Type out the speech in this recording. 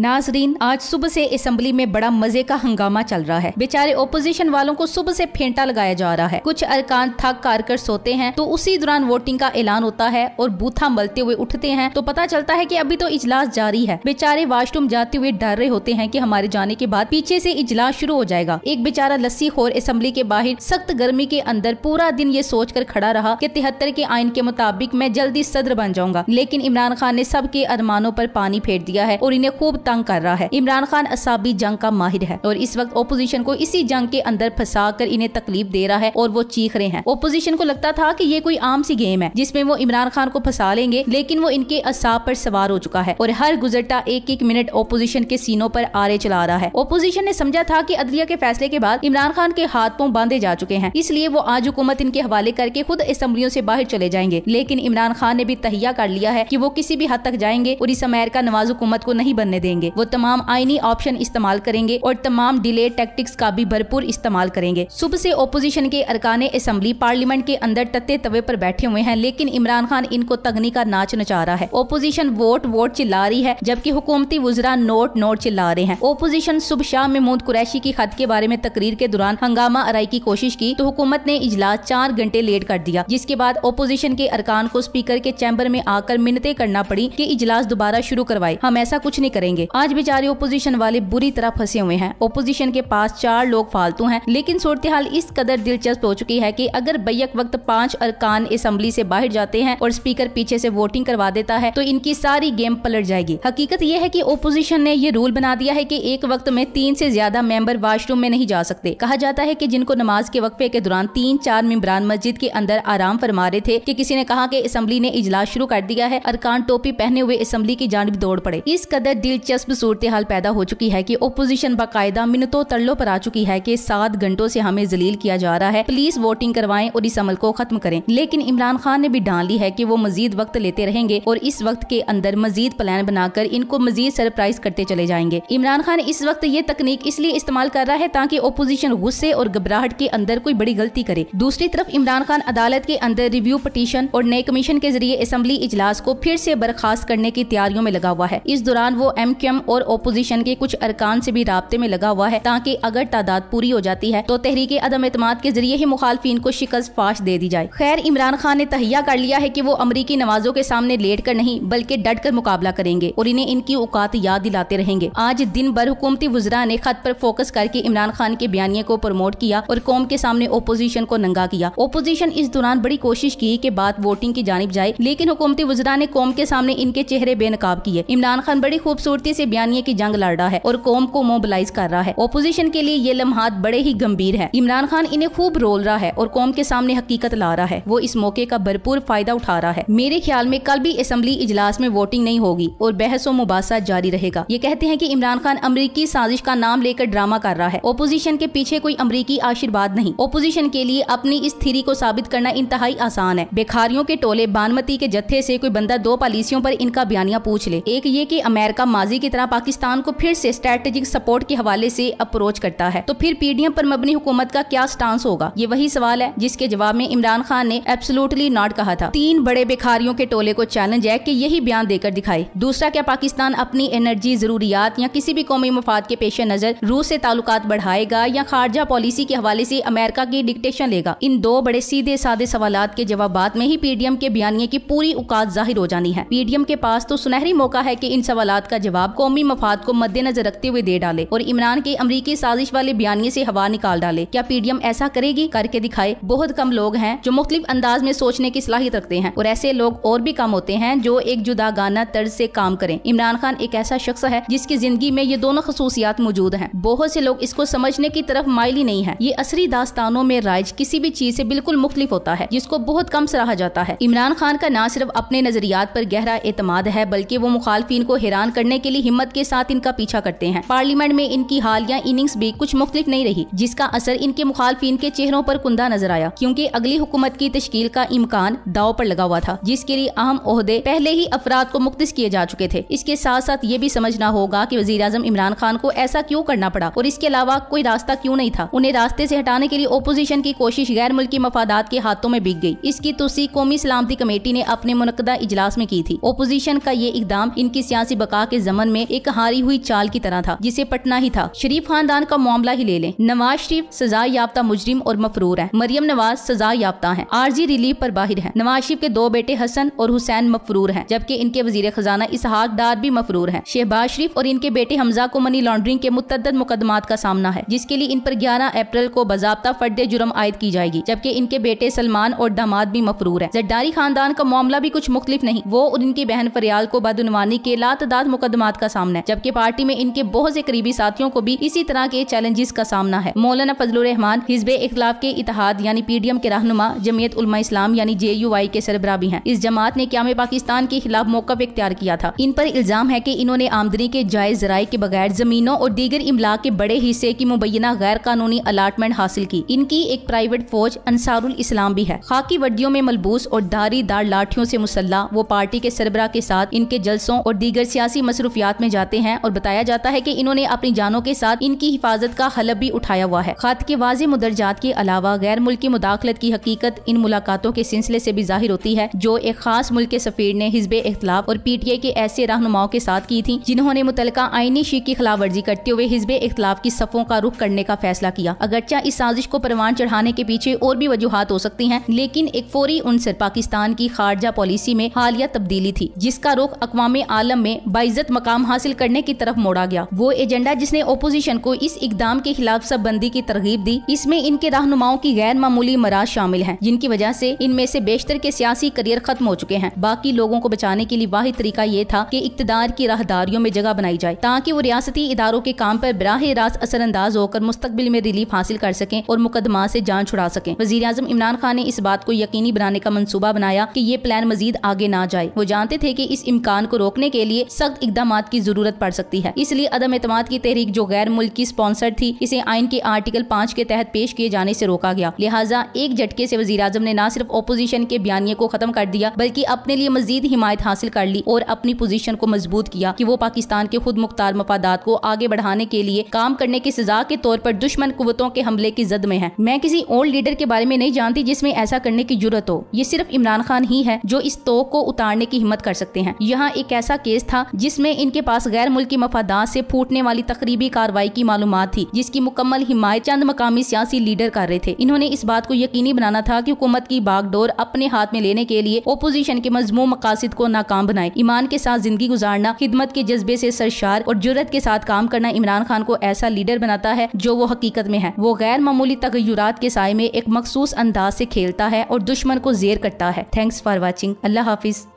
नाजरीन आज सुबह से असम्बली में बड़ा मजे का हंगामा चल रहा है बेचारे ओपोजिशन वालों को सुबह से फेंटा लगाया जा रहा है कुछ अरकान थक कार कर सोते हैं तो उसी दौरान वोटिंग का ऐलान होता है और बूथा मलते हुए उठते हैं तो पता चलता है की अभी तो इजलास जारी है बेचारे वाशरूम जाते हुए डर रहे होते हैं की हमारे जाने के बाद पीछे ऐसी इजलास शुरू हो जाएगा एक बेचारा लस्सी खोर असम्बली के बाहर सख्त गर्मी के अंदर पूरा दिन ये सोच कर खड़ा रहा की तिहत्तर के आइन के मुताबिक मैं जल्दी सदर बन जाऊंगा लेकिन इमरान खान ने सबके अरमानों आरोप पानी फेर दिया है और इन्हें खूब तंग कर रहा है इमरान खान असाबी जंग का माहिर है और इस वक्त ओपोजिशन को इसी जंग के अंदर फंसा कर इन्हें तकलीफ दे रहा है और वो चीख रहे हैं ओपोजिशन को लगता था की ये कोई आम सी गेम है जिसमे वो इमरान खान को फंसा लेंगे लेकिन वो इनके असाब पर सवार हो चुका है और हर गुजरता एक एक मिनट ओपोजिशन के सीनों पर आरे चला रहा है ओपोजिशन ने समझा था की अदलिया के फैसले के बाद इमरान खान के हाथ पों बांधे जा चुके हैं इसलिए वो आज हुकूमत इनके हवाले करके खुद असम्बलियों से बाहर चले जाएंगे लेकिन इमरान खान ने भी तहिया कर लिया है कि वो किसी भी हद तक जाएंगे और इस अमेरिका नवाज हुकूमत को नहीं बनने देंगे करेंगे वो तमाम आईनी ऑप्शन इस्तेमाल करेंगे और तमाम डिले टेक्टिक्स का भी भरपूर इस्तेमाल करेंगे सुबह से ओपोजिशन के अरकान असम्बली पार्लियामेंट के अंदर तत्ते तवे पर बैठे हुए हैं लेकिन इमरान खान इनको तगनी का नाच नचा रहा है ओपोजिशन वोट वोट चिल्ला रही है जबकि हुकूमती वजरा नोट नोट चिल्ला रहे हैं ओपोजिशन सुबह शाह महमूद कुरैशी की खत के बारे में तकरीर के दौरान हंगामा अराई की कोशिश की तो हुकूमत ने इजलास चार घंटे लेट कर दिया जिसके बाद ओपोजिशन के अरकान को स्पीकर के चैम्बर में आकर मिन्नते करना पड़ी की इजलास दोबारा शुरू करवाए हम ऐसा कुछ नहीं करेंगे लिए आज बेचारे ओपोजिशन वाले बुरी तरह फंसे हुए हैं ओपोजिशन के पास चार लोग फालतू हैं लेकिन सूरत हाल इस कदर दिलचस्प हो चुकी है कि अगर बैक वक्त पांच अरकान असम्बली से बाहर जाते हैं और स्पीकर पीछे से वोटिंग करवा देता है तो इनकी सारी गेम पलट जाएगी हकीकत यह है की ओपोजिशन ने ये रूल बना दिया है की एक वक्त में तीन ऐसी ज्यादा मेंबर वाशरूम में नहीं जा सकते कहा जाता है की जिनको नमाज के वक्फे के दौरान तीन चार मेम्बरान मस्जिद के अंदर आराम फरमा रहे थे की किसी ने कहा की असम्बली ने इजलास शुरू कर दिया है अरकान टोपी पहने हुए असम्बली की जानब दौड़ पड़े इस कदर दिलचस्प दिलचस्प सूरत हाल पैदा हो चुकी है कि ओपोजिशन बाकायदा मिनटों तल्लो पर आ चुकी है कि सात घंटों से हमें जलील किया जा रहा है प्लीज वोटिंग करवाएं और इस अमल को खत्म करें लेकिन इमरान खान ने भी डाल ली है कि वो मजीद वक्त लेते रहेंगे और इस वक्त के अंदर मजीद प्लान बनाकर इनको मजीद सरप्राइज करते चले जाएंगे इमरान खान इस वक्त ये तकनीक इसलिए इस्तेमाल कर रहा है ताकि ओपोजिशन गुस्से और घबराहट के अंदर कोई बड़ी गलती करे दूसरी तरफ इमरान खान अदालत के अंदर रिव्यू पटिशन और नए कमीशन के जरिए असम्बली इजलास को फिर से बर्खास्त करने की तैयारियों में लगा हुआ है इस दौरान वो एम एम और ओपोजिशन के कुछ अरकान से भी रबते में लगा हुआ है ताकि अगर तादाद पूरी हो जाती है तो तहरीक अदम एतम के जरिए ही मुखालफी को शिकस्त फाश दे दी जाए खैर इमरान खान ने तहिया कर लिया है की वो अमरीकी नवाजों के सामने लेट कर नहीं बल्कि डट कर मुकाबला करेंगे और इन्हें इनकी औकात याद दिलाते रहेंगे आज दिन भर हुकूमती वजरा ने खत पर फोकस करके इमरान खान के बयानी को प्रमोट किया और कौम के सामने ओपोजिशन को नंगा किया ओपोजिशन इस दौरान बड़ी कोशिश की कि बात वोटिंग की जानब जाए लेकिन हुकूमती वजरा ने कौम के सामने इनके चेहरे बेनकाब किए इमरान खान बड़ी खूबसूरती हफ्ते से बयानिए की जंग लड़ रहा है और कौम को मोबिलाइज कर रहा है ओपोजिशन के लिए ये लम्हात बड़े ही गंभीर है इमरान खान इन्हें खूब रोल रहा है और कौम के सामने हकीकत ला रहा है वो इस मौके का भरपूर फायदा उठा रहा है मेरे ख्याल में कल भी असम्बली इजलास में वोटिंग नहीं होगी और बहस व मुबासा जारी रहेगा ये कहते हैं की इमरान खान अमरीकी साजिश का नाम लेकर ड्रामा कर रहा है ओपोजिशन के पीछे कोई अमरीकी आशीर्वाद नहीं ओपोजिशन के लिए अपनी इस थीरी को साबित करना इंतहाई आसान है बेखारियों के टोले बानमती के जत्थे ऐसी कोई बंदा दो पॉलिसियों आरोप इनका बयानिया पूछ ले एक ये की अमेरिका माजी गाजी की तरह पाकिस्तान को फिर से स्ट्रेटेजिक सपोर्ट के हवाले से अप्रोच करता है तो फिर पीडीएम पर मबनी हुकूमत का क्या स्टांस होगा ये वही सवाल है जिसके जवाब में इमरान खान ने एब्सोलूटली नॉट कहा था तीन बड़े बेखारियों के टोले को चैलेंज है की यही बयान देकर दिखाई दूसरा क्या पाकिस्तान अपनी एनर्जी जरूरियात या किसी भी कौमी मफाद के पेश नजर रूस ऐसी ताल्लुक बढ़ाएगा या खारजा पॉलिसी के हवाले ऐसी अमेरिका की डिक्टेशन लेगा इन दो बड़े सीधे साधे सवाल के जवाब में ही पीडीएम के बयानिए की पूरी औकात जाहिर हो जानी है पीडीएम के पास तो सुनहरी मौका है की इन सवाल का जवाब जवाब कौमी मफाद को मद्देनजर रखते हुए दे डाले और इमरान के अमरीकी साजिश वाले बयानी ऐसी हवा निकाल डाले क्या पीडीएम ऐसा करेगी करके दिखाए बहुत कम लोग हैं जो मुख्तलि अंदाज में सोचने की सलाहियत रखते हैं और ऐसे लोग और भी कम होते हैं जो एक जुदा गाना तर्ज ऐसी काम करें इमरान खान एक ऐसा शख्स है जिसकी जिंदगी में ये दोनों खसूसियात मौजूद है बहुत से लोग इसको समझने की तरफ माइल ही नहीं है ये असरी दास्तानों में राइज किसी भी चीज ऐसी बिल्कुल मुख्तलिफ होता है जिसको बहुत कम सराहा जाता है इमरान खान का न सिर्फ अपने नजरियात पर गहरा एतमाद है बल्कि वो मुखालफी को हैरान करने के लिए लिए हिम्मत के साथ इनका पीछा करते हैं पार्लियामेंट में इनकी हाल या इनिंग्स भी कुछ मुख्तलिफ नहीं रही जिसका असर इनके मुखालफिन के चेहरों पर कुंदा नजर आया क्योंकि अगली हुकूमत की तश्कील का इम्कान दाव पर लगा हुआ था जिसके लिए अहम अहदे पहले ही अफराद को मुख्त किए जा चुके थे इसके साथ साथ ये भी समझना होगा की वजी अजम इमरान खान को ऐसा क्यों करना पड़ा और इसके अलावा कोई रास्ता क्यों नहीं था उन्हें रास्ते ऐसी हटाने के लिए ओपोजिशन की कोशिश गैर मुल्की मफादात के हाथों में बिक गयी इसकी तुसी कौमी सलामती कमेटी ने अपने मुनदा इजलास में की थी ओपोजिशन का ये इकदाम इनकी सियासी बका के जमन खानदान में एक हारी हुई चाल की तरह था जिसे पटना ही था शरीफ खानदान का मामला ही ले लें नवाज शरीफ सजा याफ्ता मुजरिम और मफरूर है मरियम नवाज सजा याफ्ता है आरजी रिलीफ पर बाहर है नवाज शरीफ के दो बेटे हसन और हुसैन मफरूर है जबकि इनके वजीर खजाना इसहाक डार भी मफरूर है शहबाज शरीफ और इनके बेटे हमजा को मनी लॉन्ड्रिंग के मुतद मुकदमात का सामना है जिसके लिए इन पर ग्यारह अप्रैल को बाबा फर्द जुर्म आयद की जाएगी जबकि इनके बेटे सलमान और दामाद भी मफरूर है जड्डारी खानदान का मामला भी कुछ मुख्तलिफ नहीं वो और इनकी बहन फरियाल को बदनवानी के लातदाद मुकदमा मुश्किलात का सामना है जबकि पार्टी में इनके बहुत से करीबी साथियों को भी इसी तरह के चैलेंजेस का सामना है मौलाना फजल रहमान हिजब इखलाफ के इतिहाद यानी पीडीएम के रहनुमा जमीयत उलमा इस्लाम यानी जे यू आई के सरबरा भी है इस जमात ने क्या पाकिस्तान के खिलाफ मौका इख्तियार किया था इन पर इल्जाम है की इन्होंने आमदनी के जायज जराये के बगैर जमीनों और दीगर इमला के बड़े हिस्से की मुबैना गैर कानूनी अलाटमेंट हासिल की इनकी एक प्राइवेट फौज अंसारुल इस्लाम भी है खाकी वर्दियों में मलबूस और धारी दार लाठियों ऐसी मुसल्ला वो पार्टी के सरबरा के साथ इनके जलसों और दीगर सियासी मसरूफिया नजरियात में जाते हैं और बताया जाता है की इन्होंने अपनी जानों के साथ इनकी हिफाजत का हलब भी उठाया हुआ है खात के वाज मुदरजात के अलावा गैर मुल्की मुदाखलत की हकीकत इन मुलाकातों के सिलसिले से भी जाहिर होती है जो एक खास मुल्क के सफीर ने हिजब इख्तलाफ और पीटीए के ऐसे रहनुमाओं के साथ की थी जिन्होंने मुतल आईनी शीख की खिलाफ वर्जी करते हुए हिजब इख्तलाफ की सफों का रुख करने का फैसला किया अगरचा इस साजिश को परवान चढ़ाने के पीछे और भी वजूहत हो सकती है लेकिन एक फौरी उनसर पाकिस्तान की खारजा पॉलिसी में हालिया तब्दीली थी जिसका रुख अकवा आलम में बाइजत मकाम इकदाम हासिल करने की तरफ मोड़ा गया वो एजेंडा जिसने ओपोजिशन को इस इकदाम के खिलाफ सब बंदी की तरगीब दी इसमें इनके रहनुमाओं की गैर मामूली मराज शामिल है जिनकी वजह से इनमें से बेशतर के सियासी करियर खत्म हो चुके हैं बाकी लोगों को बचाने के लिए वाहि तरीका ये था की इकतदार की राहदारियों में जगह बनाई जाए ताकि वो रियासती इदारों के काम आरोप बराह रास्त असरअंदाज होकर मुस्तबिल में रिलीफ हासिल कर सकें और मुकदमा से जान छुड़ा सकें वजी अजम इमरान खान ने इस बात को यकीनी बनाने का मनसूबा बनाया की ये प्लान मजीद आगे ना जाए वो जानते थे की इस इम्कान को रोकने के लिए सख्त इकदाम की जरूरत पड़ सकती है इसलिए अदम एतमाद की तहरीक जो गैर मुल्की स्पॉन्सर थी इसे आइन के आर्टिकल पाँच के तहत पेश किए जाने से रोका गया लिहाजा एक झटके से वजी अजम ने न सिर्फ अपोजिशन के बयानी को खत्म कर दिया बल्कि अपने लिए मजीद हिमायत हासिल कर ली और अपनी पोजीशन को मजबूत किया कि वो पाकिस्तान के खुद मुख्तार मफादात को आगे बढ़ाने के लिए काम करने की सजा के तौर पर दुश्मन कुतों के हमले की जद में है मैं किसी ओल्ड लीडर के बारे में नहीं जानती जिसमें ऐसा करने की जरूरत हो ये सिर्फ इमरान खान ही है जो इस तो को उतारने की हिम्मत कर सकते हैं यहाँ एक ऐसा केस था जिसमें इनके पास गैर मुल्की मफादात से फूटने वाली तकरीबी कार्रवाई की मालूम थी जिसकी मुकम्मल हिमायत चंद मकामी सियासी लीडर कर रहे थे इन्होंने इस बात को यकीनी बनाना था की हुकूमत की बागडोर अपने हाथ में लेने के लिए अपोजिशन के मजमू मकासद को नाकाम बनाए ईमान के साथ जिंदगी गुजारना खिदमत के जज्बे ऐसी सरशार और जरूरत के साथ काम करना इमरान खान को ऐसा लीडर बनाता है जो वो हकीकत में है वो गैर मामूली तगैरत के साय में एक मखसूस अंदाज ऐसी खेलता है और दुश्मन को जेर करता है थैंक्स फॉर वॉचिंग अल्लाह हाफिज़